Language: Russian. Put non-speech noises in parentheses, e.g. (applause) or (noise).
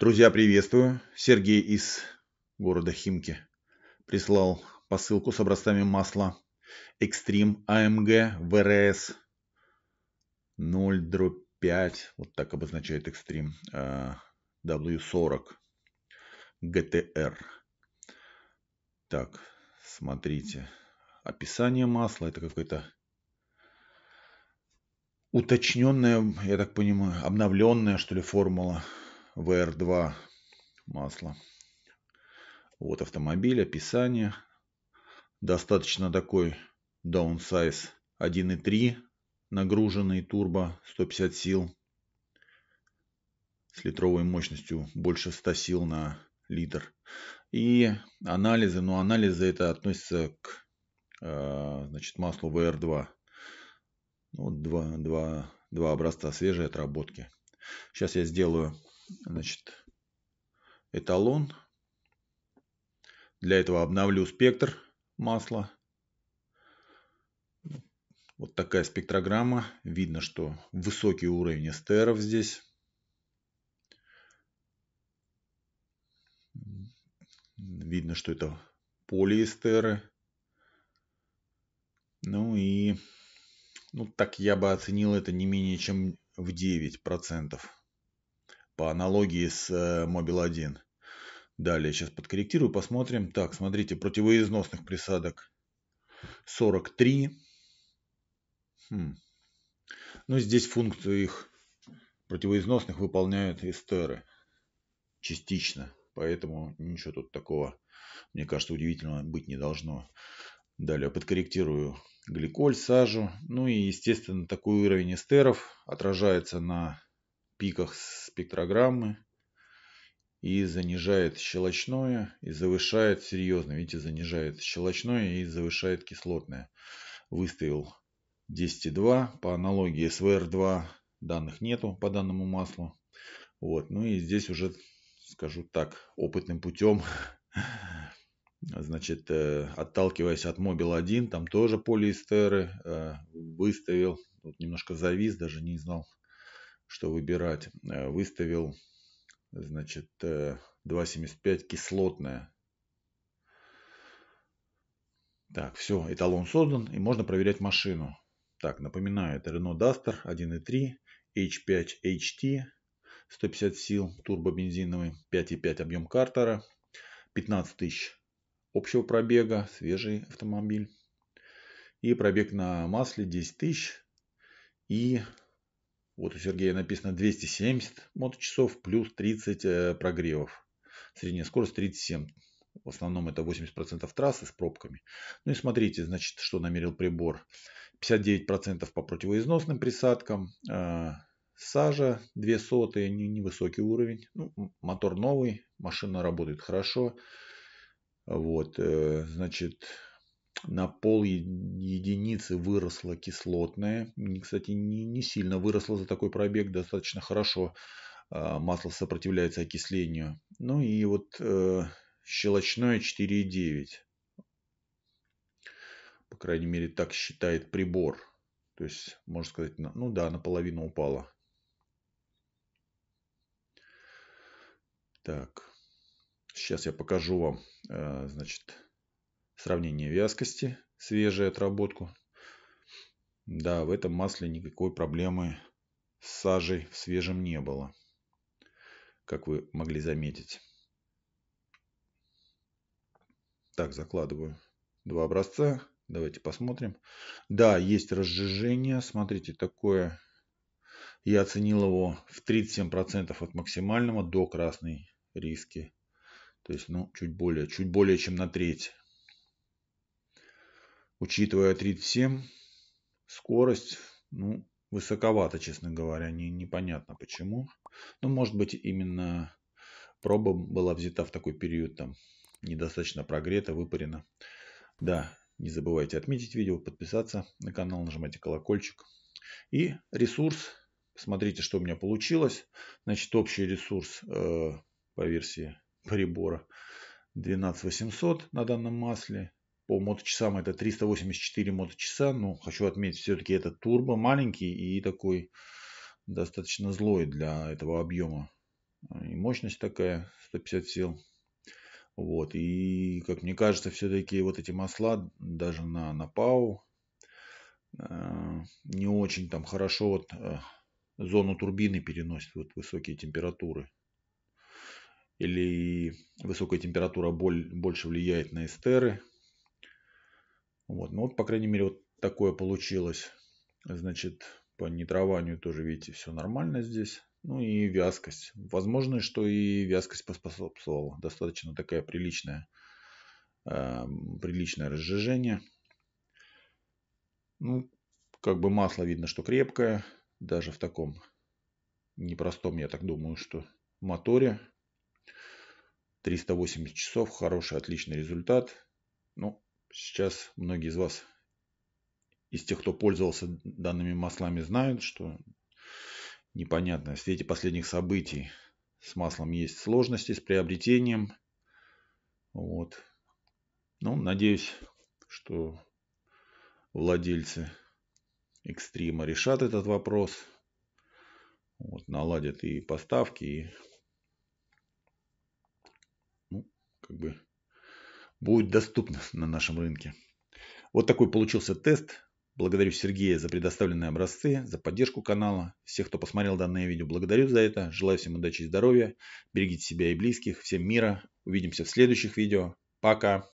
Друзья, приветствую. Сергей из города Химки прислал посылку с образцами масла Extreme AMG VRS 0.5. вот так обозначает Extreme а, W40 GTR. Так, смотрите. Описание масла. Это какое-то уточненное, я так понимаю, обновленная, что ли, формула VR2 масло. Вот автомобиль, описание. Достаточно такой downsize 1.3 нагруженный турбо 150 сил с литровой мощностью больше 100 сил на литр. И анализы, но анализы это относится к э, значит, маслу VR2. Ну, два, два, два образца свежей отработки. Сейчас я сделаю значит, эталон. Для этого обновлю спектр масла. Вот такая спектрограмма. Видно, что высокий уровень эстеров здесь. Видно, что это полиэстеры. Ну и ну, так я бы оценил это не менее чем в 9% по аналогии с Mobile э, 1. Далее сейчас подкорректирую, посмотрим. Так, смотрите, противоизносных присадок 43. Хм. Ну, здесь функцию их противоизносных выполняют эстеры частично. Поэтому ничего тут такого, мне кажется, удивительного быть не должно. Далее подкорректирую гликоль, сажу. Ну и, естественно, такой уровень эстеров отражается на пиках спектрограммы и занижает щелочное и завышает серьезно. Видите, занижает щелочное и завышает кислотное. Выставил 10,2 по аналогии с VR2. Данных нету по данному маслу. Вот. Ну и здесь уже, скажу так, опытным путем (laughs) значит, э, отталкиваясь от Мобил 1, там тоже полиэстеры э, выставил. Тут немножко завис, даже не знал, что выбирать. Э, выставил, значит, 2,75 э, кислотная. Так, все, эталон создан и можно проверять машину. Так, напоминаю, это Renault Duster 1.3, H5 HT, 150 сил, турбобензиновый, 5.5 объем картера, 15 тысяч общего пробега, свежий автомобиль. И пробег на масле 10 тысяч. И вот у Сергея написано 270 моточасов плюс 30 э, прогревов. Средняя скорость 37. В основном это 80% трассы с пробками. Ну и смотрите, значит, что намерил прибор. 59% по противоизносным присадкам. Э, сажа 2 сотые, невысокий уровень. Ну, мотор новый, машина работает хорошо. Вот, э, значит, на пол единицы выросла кислотная. Кстати, не, сильно выросла за такой пробег, достаточно хорошо э, масло сопротивляется окислению. Ну и вот э, щелочное 4,9. По крайней мере, так считает прибор. То есть, можно сказать, ну да, наполовину упало. Так, сейчас я покажу вам, э, значит, Сравнение вязкости, свежую отработку. Да, в этом масле никакой проблемы с сажей в свежем не было, как вы могли заметить. Так, закладываю два образца. Давайте посмотрим. Да, есть разжижение. Смотрите, такое я оценил его в 37% от максимального до красной риски. То есть, ну, чуть более, чуть более чем на треть учитывая 37, скорость, ну, высоковато, честно говоря, не, непонятно почему. Но ну, может быть, именно проба была взята в такой период, там, недостаточно прогрета, выпарена. Да, не забывайте отметить видео, подписаться на канал, нажимайте колокольчик. И ресурс, смотрите, что у меня получилось. Значит, общий ресурс э, по версии прибора 12800 на данном масле по моточасам это 384 моточаса. Но ну, хочу отметить, все-таки это турбо маленький и такой достаточно злой для этого объема. И мощность такая, 150 сил. Вот. И, как мне кажется, все-таки вот эти масла даже на, на ПАУ э, не очень там хорошо вот, э, зону турбины переносит вот высокие температуры. Или высокая температура боль, больше влияет на эстеры, вот, ну вот, по крайней мере, вот такое получилось. Значит, по нитрованию тоже, видите, все нормально здесь. Ну и вязкость. Возможно, что и вязкость поспособствовала. Достаточно такая приличная, э, приличное разжижение. Ну, как бы масло видно, что крепкое. Даже в таком непростом, я так думаю, что моторе. 380 часов, хороший, отличный результат. Ну, Сейчас многие из вас, из тех, кто пользовался данными маслами, знают, что непонятно. В свете последних событий с маслом есть сложности с приобретением. Вот. Ну, надеюсь, что владельцы экстрима решат этот вопрос. Вот, наладят и поставки, и ну, как бы будет доступна на нашем рынке. Вот такой получился тест. Благодарю Сергея за предоставленные образцы, за поддержку канала. Всех, кто посмотрел данное видео, благодарю за это. Желаю всем удачи и здоровья. Берегите себя и близких. Всем мира. Увидимся в следующих видео. Пока.